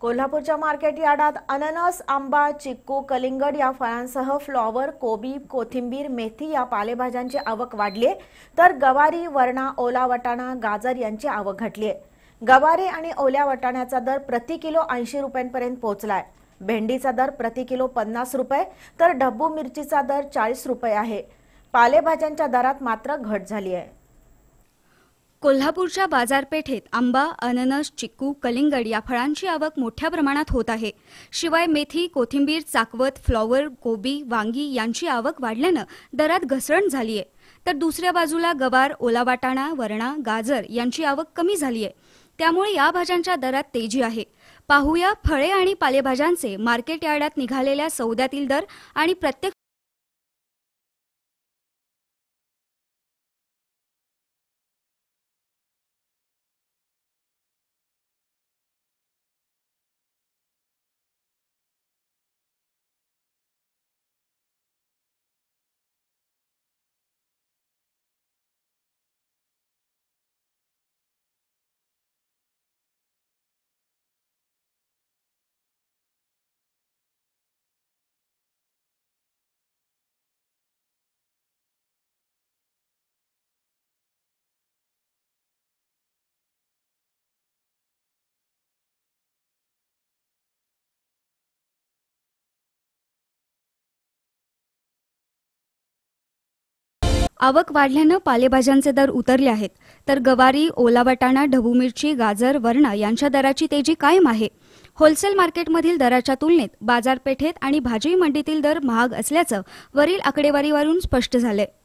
कोल्हापूरच्या मार्केट यार्डात अननस आंबा चिक्कू कलिंगड या फळांसह फ्लॉवर कोबी कोथिंबीर मेथी या पालेभाज्यांची आवक वाढली तर गवारी वरणा ओला वटाणा गाजर यांची आवक घटली गवारी आणि ओल्या वटाण्याचा दर प्रति किलो ऐंशी रुपयांपर्यंत पोहोचलाय भेंडीचा दर प्रति किलो पन्नास रुपये तर ढब्बू मिरचीचा दर चाळीस रुपये आहे पालेभाज्यांच्या दरात मात्र घट झाली आहे कोल्हापूरच्या बाजारपेठेत आंबा अननस चिक्कू कलिंगड या फळांची आवक मोठ्या प्रमाणात होत आहे शिवाय मेथी कोथिंबीर चाकवत फ्लॉवर कोबी वांगी यांची आवक वाढल्यानं दरात घसरण झाली आहे तर दुसऱ्या बाजूला गवार ओला वाटाणा वरणा गाजर यांची आवक कमी झाली आहे त्यामुळे या भाज्यांच्या दरात तेजी आहे पाहूया फळे आणि पालेभाज्यांचे मार्केट यार्डात निघालेल्या सौद्यातील दर आणि प्रत्येक आवक वाढल्यानं पालेभाज्यांचे दर उतरले आहेत तर गवारी ओला वटाणा ढबू मिरची गाजर वरणा यांच्या दराची तेजी कायम आहे होलसेल मार्केटमधील दराच्या तुलनेत बाजारपेठेत आणि भाजी मंडीतील दर महाग असल्याचं वरील आकडेवारीवरून स्पष्ट झालं